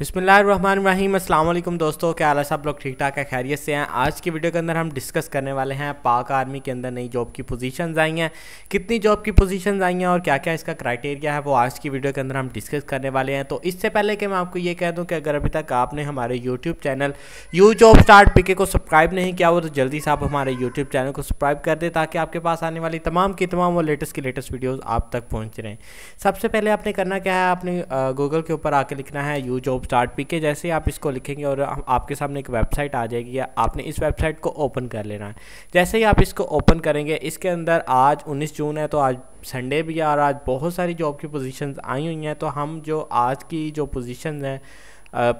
बिसमीम अल्लाम दोस्तों क्या हाल है सब लोग ठीक ठाक है खैरियत से हैं आज की वीडियो के अंदर हम डिस्कस करने वाले हैं पाक आर्मी के अंदर नई जॉब की पोजीशंस आई हैं कितनी जॉब की पोजीशंस आई हैं और क्या क्या इसका क्राइटेरिया है वो आज की वीडियो के अंदर हम डिस्कस करने वाले हैं तो इससे पहले कि मैं आपको ये कह दूँ कि अगर अभी तक आपने हमारे YouTube channel U job start PK को सब्सक्राइब नहीं किया हो तो जल्दी से आप हमारे यूट्यूब चैनल को सब्सक्राइब कर दें ताकि आपके पास आने वाली तमाम की तमाम वो लेटेस्ट की लेटेस्ट वीडियोज़ आप तक पहुँच हैं सबसे पहले आपने करना क्या है आपने गूगल के ऊपर आके लिखना है यू जॉब स्टार्ट पी के जैसे ही आप इसको लिखेंगे और आपके सामने एक वेबसाइट आ जाएगी या आपने इस वेबसाइट को ओपन कर लेना है जैसे ही आप इसको ओपन करेंगे इसके अंदर आज उन्नीस जून है तो आज संडे भी है और आज बहुत सारी जॉब की पोजीशंस आई हुई हैं तो हम जो आज की जो पोजिशन हैं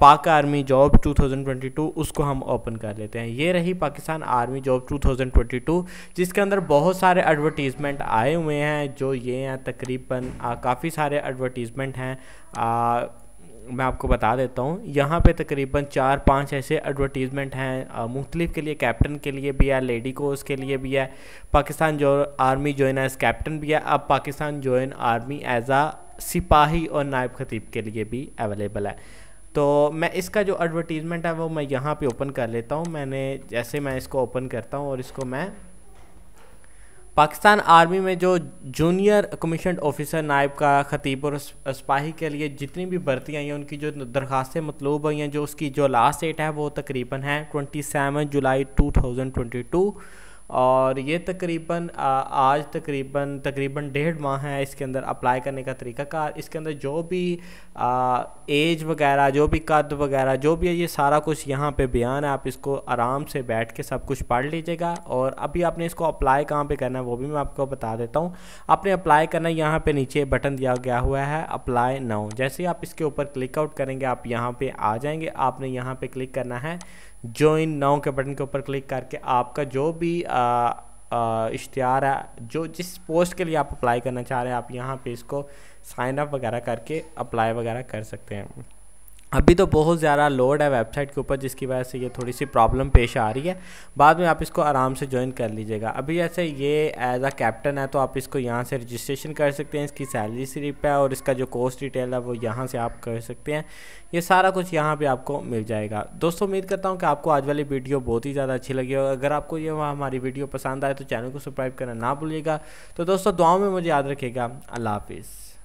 पाक आर्मी जॉब 2022 उसको हम ओपन कर लेते हैं ये रही पाकिस्तान आर्मी जॉब 2022 जिसके अंदर बहुत सारे एडवर्टीज़मेंट आए हुए हैं जो ये हैं तकरीबन काफ़ी सारे एडवर्टीज़मेंट हैं मैं आपको बता देता हूँ यहाँ पे तकरीबन चार पांच ऐसे एडवर्टीज़मेंट हैं मुख्तलिफ़ के लिए कैप्टन के लिए भी है लेडी कोर्स के लिए भी है पाकिस्तान जो आर्मी जॉइन एज कैप्टन भी है अब Pakistan join army as a सिपाही और नायब खतीब के लिए भी अवेलेबल है तो मैं इसका जो एडवर्टीज़मेंट है वो मैं यहाँ पे ओपन कर लेता हूँ मैंने जैसे मैं इसको ओपन करता हूँ और इसको मैं पाकिस्तान आर्मी में जो जूनियर कमीशन ऑफिसर नायब का खतीब और सिपाही के लिए जितनी भी भर्ती आई हैं उनकी जो दरखास्तें मतलूब हुई हैं जो उसकी जो लास्ट डेट है वो तकरीबन है twenty seven July two thousand twenty two और ये तकरीबन आज तकरीबन तकरीबन डेढ़ माह है इसके अंदर अप्लाई करने का तरीकाकार इसके अंदर जो भी आ, एज वगैरह जो भी कद वगैरह जो भी है ये सारा कुछ यहाँ पे बयान है आप इसको आराम से बैठ के सब कुछ पढ़ लीजिएगा और अभी आपने इसको अप्लाई कहाँ पे करना है वो भी मैं आपको बता देता हूँ आपने अप्लाई करना यहाँ पर नीचे बटन दिया गया हुआ है अप्लाई नाउ जैसे ही आप इसके ऊपर क्लिक आउट करेंगे आप यहाँ पर आ जाएंगे आपने यहाँ पर क्लिक करना है ज्वाइन नाउ के बटन के ऊपर क्लिक करके आपका जो भी इश्तहार है जो जिस पोस्ट के लिए आप अप्लाई करना चाह रहे हैं आप यहाँ पे इसको साइन अप वगैरह करके अप्लाई वगैरह कर सकते हैं अभी तो बहुत ज़्यादा लोड है वेबसाइट के ऊपर जिसकी वजह से ये थोड़ी सी प्रॉब्लम पेश आ रही है बाद में आप इसको आराम से ज्वाइन कर लीजिएगा अभी जैसे ये एज आ कैप्टन है तो आप इसको यहाँ से रजिस्ट्रेशन कर सकते हैं इसकी सैलरी स्लिप है और इसका जो कोर्स डिटेल है वो यहाँ से आप कर सकते हैं ये सारा कुछ यहाँ पर आपको मिल जाएगा दोस्तों उम्मीद करता हूँ कि आपको आज वाली वीडियो बहुत ही ज़्यादा अच्छी लगी होगी अगर आपको ये हमारी वीडियो पसंद आए तो चैनल को सब्सक्राइब करना ना भूलिएगा तो दोस्तों दुआओं में मुझे याद रखेगा अल्लाह हाफिज़